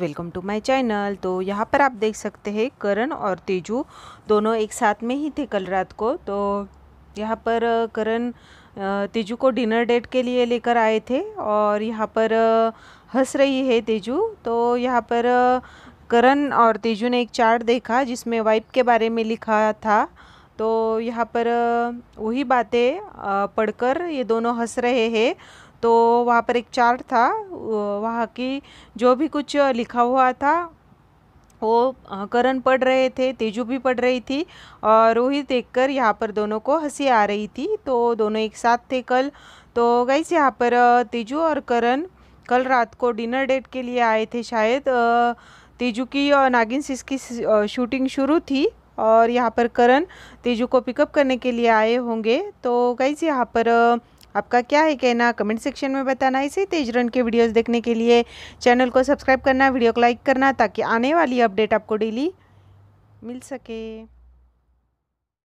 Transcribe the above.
welcome to my channel तो यहाँ पर आप देख सकते हैं करण और तेजू दोनों एक साथ में ही थे कल रात को तो यहाँ पर करण तेजू को डिनर डेट के लिए लेकर आए थे और यहाँ पर हंस रही है तेजू तो यहाँ पर करण और तेजू ने एक चार्ट देखा जिसमें वाइफ के बारे में लिखा था तो यहाँ पर वही बातें पढ़कर ये दोनों हंस रहे हैं तो वहाँ पर एक चार्ट था वहाँ की जो भी कुछ लिखा हुआ था वो करण पढ़ रहे थे तेजू भी पढ़ रही थी और रोहित देखकर यहाँ पर दोनों को हंसी आ रही थी तो दोनों एक साथ थे कल तो गई से यहाँ पर तेजू और करण कल रात को डिनर डेट के लिए आए थे शायद तेजू की और नागिन सिस की शूटिंग शुरू थी और यहाँ पर करण तेजू को पिकअप करने के लिए आए होंगे तो गई से यहाँ पर आपका क्या है कहना कमेंट सेक्शन में बताना इसी तेज रन के वीडियोस देखने के लिए चैनल को सब्सक्राइब करना वीडियो को लाइक करना ताकि आने वाली अपडेट आपको डेली मिल सके